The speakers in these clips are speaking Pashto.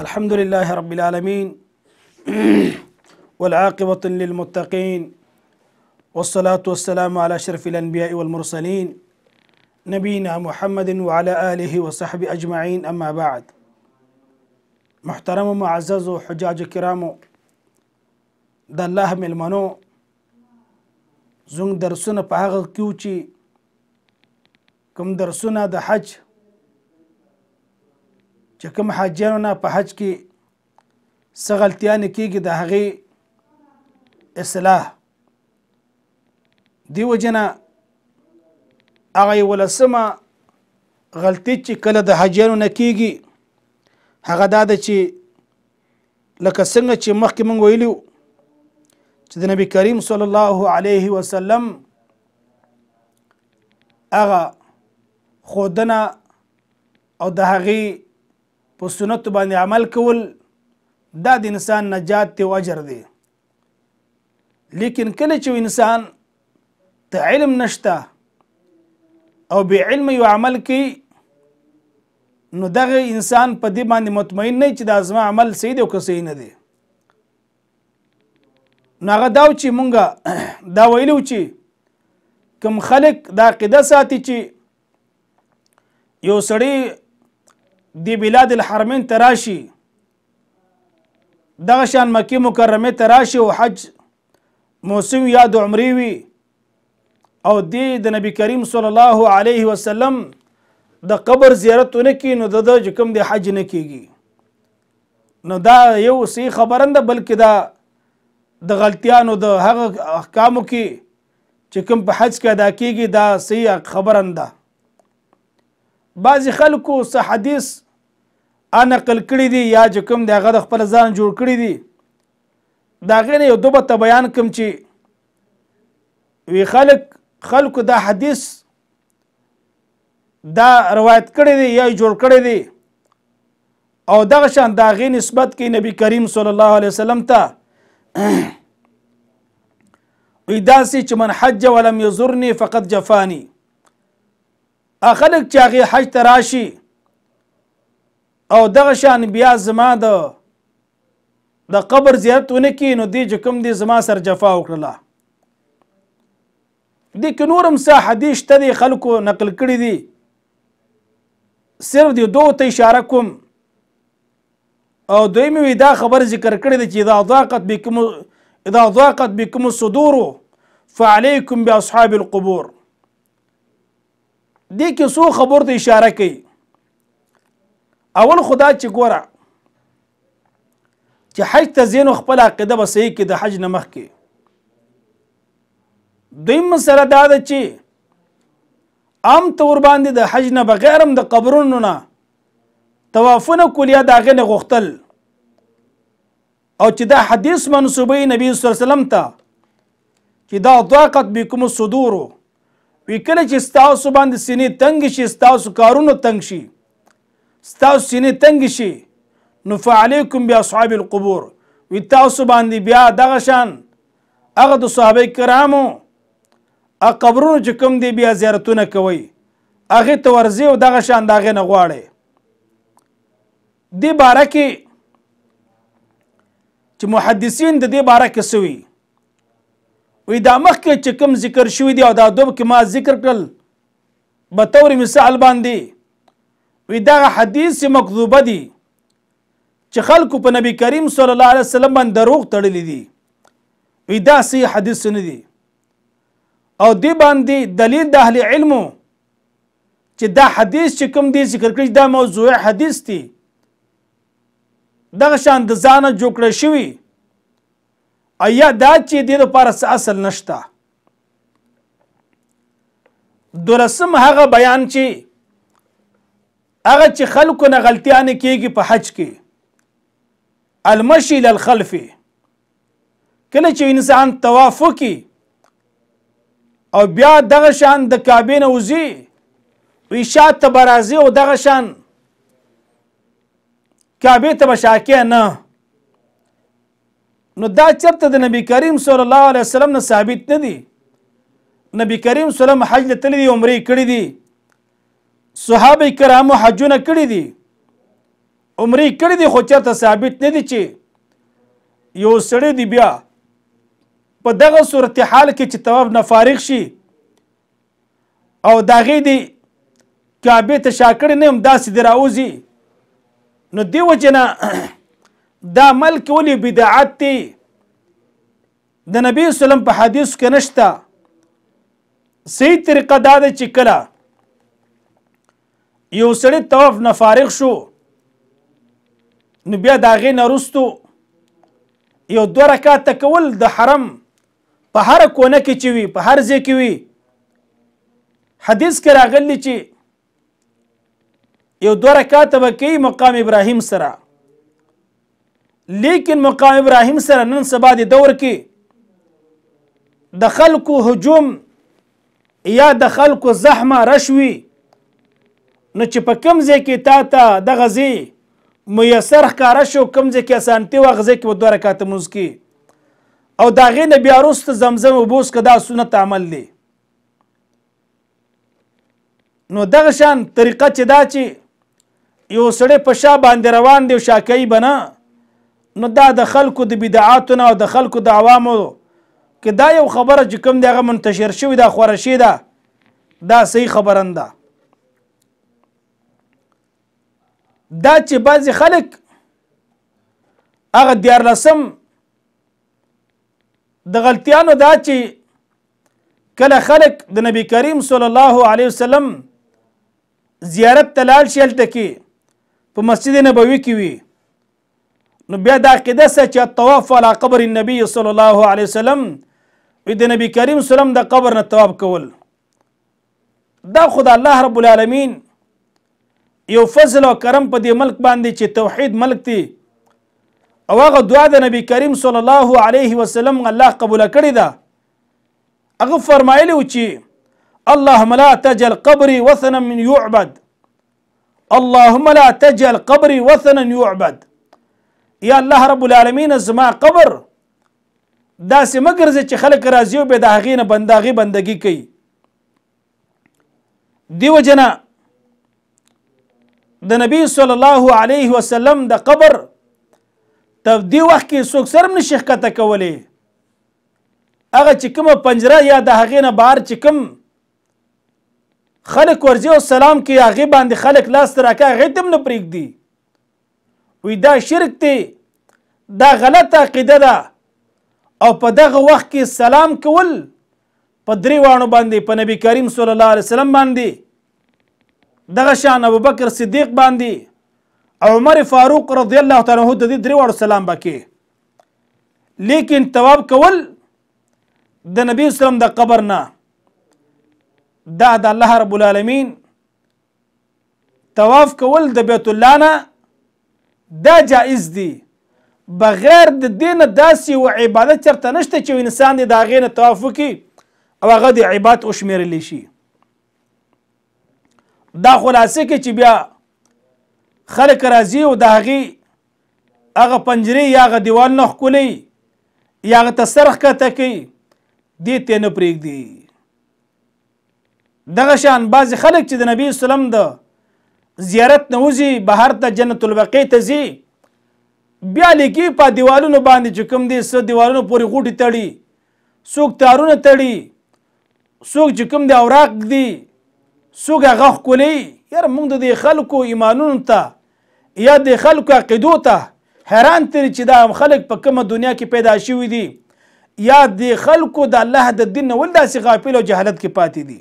الحمد لله رب العالمين والعاقبة للمتقين والصلاة والسلام على أشرف الأنبياء والمرسلين نبينا محمد وعلى آله وصحبه أجمعين أما بعد محترم معزز حجاج كرام د الله ملمنو زنګ درسونه په هغه کې چې د حج چې کوم حاجیانو نه په حج کې څه غلطیانې کېږي د هغې اصلاح دی وجنه هغه ولسمه غلطي چې کله د حاجیانو نه کېږي هغه دا ده چې لکه څنګه چې مخکې مونږ ویلو چې د نبی کریم صلی الله علیه وسلم هغه خودنه او د هغې په سنت باندې عمل کول دا د انسان نجات دی او اجر دی لیکن کله چې انسان ته علم نشته او به علم یو عمل کوي نو دغه انسان په دې باندې مطمئن نه چې دا زما عمل صحیح دی او که صحیح نه دی نو هغه دا چې مونږه دا ویلو چې کم خلک دا عقیده ساتي چې یو سړی دی بلاد الحرمین تراشي دغه شان مکی مکرمه تراشي او حج موسم یا د عمرې وي او دی د نبی کریم صلی الله علیه وسلم د قبر زیارت نه کی نو د حکم د حج نه کیږي نو دا یو سی خبرنده بلکې دا د غلطیانو د هغه احکامو کې چې کوم په حج کې ادا کیږي دا سی خبرنده بعضی خلکو څه حدیث ان نقل کړی دی یا چې کوم دغه د خپل ځان جوړ کړی دی دا غنه یو دوبه ته بیان کوم چې وی خلق خلق دا حدیث دا روایت کړی دی یا جوړ کړی دی او دغه شان دا غي نسبت کوي نبی کریم صلی الله علیه وسلم ته وی داسې چې من حج ولم یزرنی فقد جفانی اخلق چې هغه حج ته راشي او دغه شان بیا زما د د قبر زیارتونه کې نو دی چې کوم دی زما سر جفا وکړله دی که نورم څه حدیث ته دی خلکو نقل کړي دي صرف دی دوه ته اشاره کوم او دوی مې دا خبر ذکر کړی دی چې اذا ضاقت بكم اذا ضاقت بكم الصدور فعليكم باصحاب القبور دی کې څو خبر ته اشاره کوي اول خدا چې ګوره چې حج ته ځینو خپل عقیده به صحیح کې د حج نه مخکې دویم مسله دا ده چې عام طور باندې د حج نه بغیر هم د قبرونو نه توافونه کلیه د هغې نه غوښتل او چې دا حدیث منصوبې نبی صلی الله علیه وسلم ته چې دا ضاقت بكم الصدور وی کله چې ستاسو باندې سینې تنگ شي ستاسو کارونه تنگ شي ستاسو سینې تنګ شي نو فعلیکم بیا اصحاب القبور وی تاسو باندې بیا دغه شان هغه د صحابه کرامو ا قبرونو چې کوم دی بیا زیارتونه کوي هغه ته ورځي او دغه شان دغه نه غواړي دی باره کې چې محدثین د دې باره کې سوي وی دا مخکې چې کوم ذکر شوی دی او دا دوب کې ما ذکر کړل به طور مثال باندې وی دا حدیث مکذوبه دي چې خلکو په نبی کریم صلی الله علیه وسلم باندې دروغ تړلې دي وی دا صحیح حدیث نه دي او دی باندې دلیل د اهل علمو چې دا حدیث چې کوم دی ذکر کړی دا موضوع حدیث دی دغه شان د ځانه جوړ کړی شوی ایا دا چې د لپاره اصل نشته درسم هغه بیان چې هغه چې خلکو نه غلطیا نه کیږي په حج کې المشي للخلف کله چې انسان طواف کوي او بیا دغه شان د کعبې نه وزي وی شاته برازي او دغه شان کعبې ته بشاکه نه نو دا چرته د نبی کریم صلی الله علیه وسلم نه ثابت نه دي نبی کریم صلی الله علیه وسلم حج ته تللی عمره کړی دی صحابه کرامو حجونه کړی دي عمرې کړی دي خو چېرته ثابت نه دي چې یو سړی دی بیا په دغه صورتحال کې چې تواب نه فارغ شي او داغې دی کعبې ته شا کړی نه هم داسې دی راوځي نو دې وجې نه دا عمل کولې بدعت دی د نبی وسلم په حدیث کې نشته صحیح طریقه دا ده چې کله یو سړی طواف نه فارغ شو نو بیا د هغې نه وروستو یو دوه رکعاته کول د حرم په هر کونه کې چې وي په هر ځای کې وي حدیث کې راغلی چې یو دوه رکعاته به کوي مقام ابراهیم سره لیکن مقام ابراهیم سره نن سبا د دور کې د خلکو هجوم یا د خلکو زحمه رشوي نو چې په کم ځای کې تا ته د غزي میسر ښکارا شو کم ځای کې اسانتي و غزي کې دوه رکعات مونږ کې او دا غي نه بیا وروسته زمزم وبوس کدا سنت عمل دی نو دغه شان طریقه چې دا چې یو سړی په شا باندې روان دی شاکۍ بنا نو دا د خلکو د بدعاتونه او د خلکو د عوامو کې دا یو خبره چې کوم دغه منتشر شوی دا خورشی ده دا صحیح خبره ده دا چې بعضې خلک هغه دیارلسم د غلطیانو دا چې کله خلک د نبی کریم صلی الله علیه وسلم زیارت ته لاړ شي هلته کې په مسجد نبوي کې وي نو بیا دا عقیده سه چې الطواف علی قبر النبی صلی الله علیه وسلم د نبی کریم صلی الله علیه وسلم د قبر نه طواف کول دا خدای الله رب العالمین یو فضل او کرم په دې ملک باندې چې توحید ملک دی او هغه دعا د نبی کریم صلی الله علیه وسلم الله قبول کړی ده هغه فرمایلی و چې اللهم لا تجل قبري وثنا من يعبد اللهم لا تجل قبري وثنا يعبد یا الله رب العالمین زما قبر داسې مګرځي چې خلک راضي او به د هغې نه بنداغي بندگی کوي دیو جنا د نبی صلی الله علیه وسلم د قبر تر دې وخت کې څوک سرم نشي ښکته کولی هغه چې کومه پنجره یا د هغې نه بهر چې کوم خلک ورځي او سلام کوي هغې باندې خلک لاسته راکه هغې ته هم نه پرېږدي وی دا شرک دی دا غلطه عقیده ده او په دغه وخت کې سلام کول په درې واڼو باندې په نبی کریم صلی الله علیه وسلم باندې دغه شان ابو بکر صدیق باندې عمر فاروق رضی الله تعالی عنہ د دې درې وړو سلام بکې لیکن تواب کول د نبی اسلام د قبر نه دا د الله رب العالمین طواف کول د بیت الله نه دا جائز دی بغیر د دین داسې و عبادت چرته نشته چې انسان د هغې نه طواف وکړي او هغه د عبادت وشمیرلی شي دا خلاصه کې چې بیا خلک راځي او د هغې هغه پنجرې یا هغه دیوال نه ښکلوي یا هغه ته سر ښکته کوي دې ته نه پرېږدي دغه شان بعضې خلک چې د نبي وسلم د زیارت نه وځي بهر ته جنت البقې ته ځي بیا لیکي په دیوالونو باندې چې کوم دي څه دیوالونو پورې غوټې تړي څوک تارونه تړي څوک چې کوم دي اوراق دي څوک هغه ښکلی یاره موږ د دې خلکو ایمانونو ته یا د خلکو عقیدو ته حیران ترې چې دا خلک په کومه دنیا کې پیدا شوي دي یا د خلکو د الله د دین نه ول داسې غافل او جهالت کې پاتې دي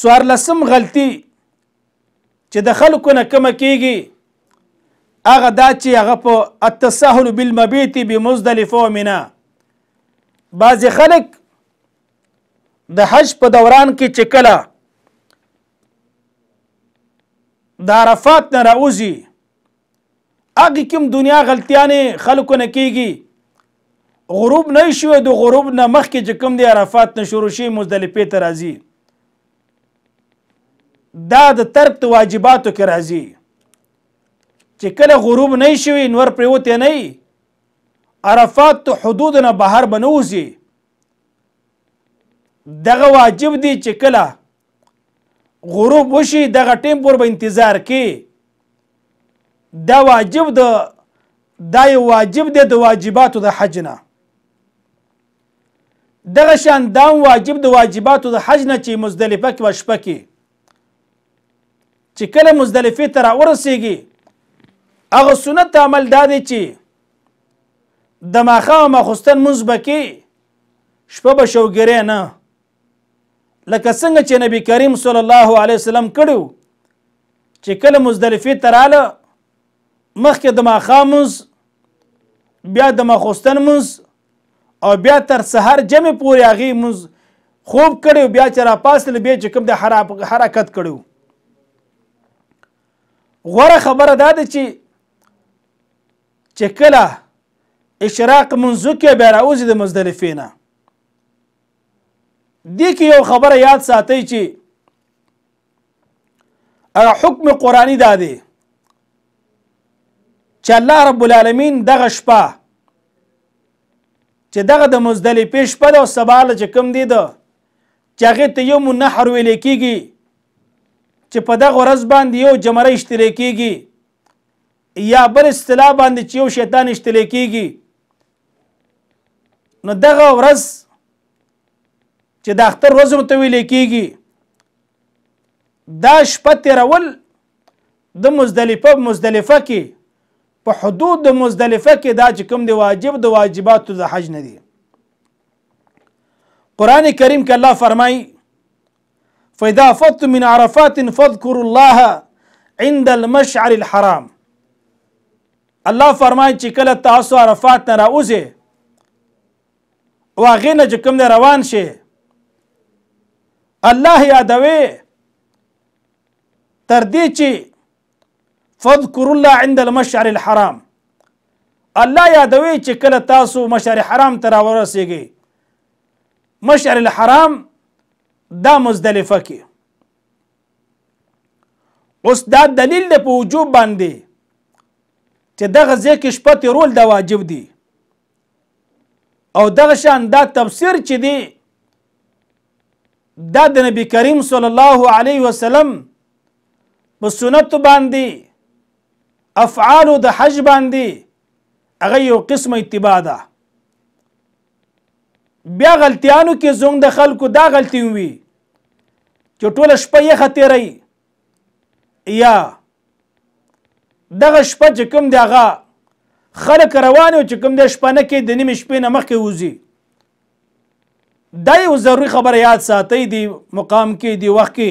څوارلسم غلطي چې د خلکو نه کمه کیږي هغه دا چې هغه په التساهل بالمبيت بمزدلفه ومنا بعض خلک د حج په دوران کې چې کله د عرفات نه راوځي هغې کوم دنیا غلطیانې خلکو نه کېږي غروب نه شوی د غروب نه مخکې چې کوم دی عرفات نه شروع شي مزدلفې ته راځي دا د ترک واجباتو کې راځي چې کله غروب نه شوي نور پریوتی نه عرفات ته حدود نه بهر بنوځي دغه واجب دی چې کله غروب وشي دغه ټیم پور به انتظار کې دا واجب د دا یو واجب دی د واجباتو د حج نه دغه شان دا واجب د واجباتو د حج نه چې مزدلفه کې وشپه کې چې کله مزدلفې ته راورسېږي هغه سنت عمل دا دی چې د ماښام ماخوستن مونځ به کې شپه به شوګرې نه لکه څنګه چې نبی کریم صلی الله علیه وسلم کړو چې کله مزدلفه تراله مخکې د ماخامز بیا د مخوستن مز او بیا تر سحر جمع پورې اغي مز خوب کړو بیا چې را پاسل بیا چې کوم د حرکت کړو غوره خبره دا ده چې چې کله اشراق منځو کې بیا راوځي د مزدلفې نه دې کې یو خبره یاد ساتئ چې هغه حکم قرآني دا دی چې الله رب العالمین دغه شپه چې دغه د مزدلفې شپه ده او سبا له چې کوم دی ده چې هغې ته یوم نحر ویلې کېږي چې په دغه ورځ باندې یو جمره اشتلی کېږي یا بل اصطلاح باندې چې یو شیطان اشتلی کېږي نو دغه ورځ چې د اختر ورځ مته ویل کېږي دا شپه تیرول د مزدلفه مزدلفه کې په حدود د مزدلفه کې دا چې کوم دی واجب د واجباتو د حج نه دی قران کریم کې الله فرمایي فاذا فضت من عرفات فاذكروا الله عند المشعر الحرام الله فرمای چې کله تاسو عرفات نه راوځي واغې نه چې کوم روان شي الله یادوي تر دې چې فذكر الله عند المشعر الحرام الله یادوي چې کله تاسو مشعر حرام ته راورسیږئ مشعر الحرام دا مزدلفه کې اوس دا دلیل دی په وجوب باندې چې دغه ځای کې شپه تیرول دا واجب دی او دغه شان دا تفسیر چې دی دا د نبی کریم صلی الله علیه وسلم په سنت باندې افعال د حج باندې هغه یو قسم اتباع ده بیا غلطیانو کې زونګ د خلکو دا غلطی وي چې ټوله شپه یې خطرې یا دغه شپه چې کوم دی هغه خلک روان او چې کوم دی شپه نه کې د نیمې شپې نه مخکې وځي دا یو ضروری خبره یاد ساتي دی مقام کې دی وخت کې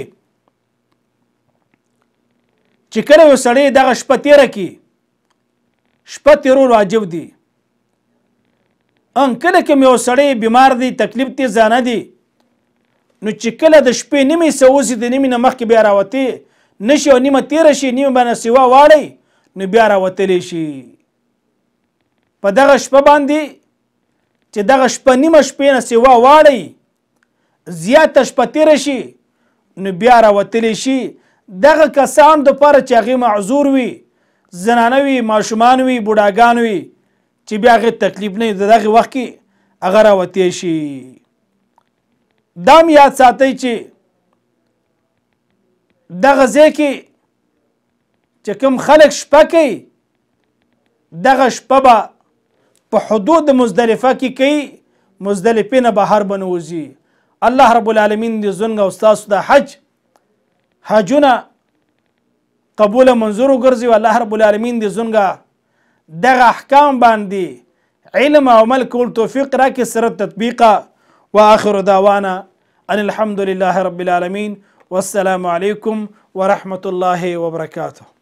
چې کله یو سړی دغه شپه تیره کې شپه تیرول واجب دی ان کله کې یو سړی بیمار دی تکلیف ته ځانه دی نو چې کله د شپې نیمې سوزي د نیمې نه مخکې بیا راوتی نشي او نیمه تیره شي نیمه باندې سیوا واړی نو بیا راوتلی شي په دغه شپه باندې چې دغه شپه نیمه شپې نه سیوا واړی زیاته شپه تیره شي نو بیا راوتلی شي دغه کسان دپاره چې هغې معذور وي زنانه وي ماشومان وي بوډاګان وي چې بیا هغې تکلیف نه د دغې وخت کې هغه راوتی شي دام یاد ساتئ چې دغه ځای کې چې کوم خلک شپه کوي دغه شپه به په حدود مزدلفه کې کوي مزدلفه نه بهر بنوځي الله رب العالمین دې زنګ او تاسو د حج حجونه قبول منظور وګرځي الله رب العالمین دې زنګ دغه احکام باندې علم او عمل کول توفیق راکې سره تطبیقه واخر دعوانا ان الحمد لله رب العالمين والسلام عليكم ورحمه الله وبركاته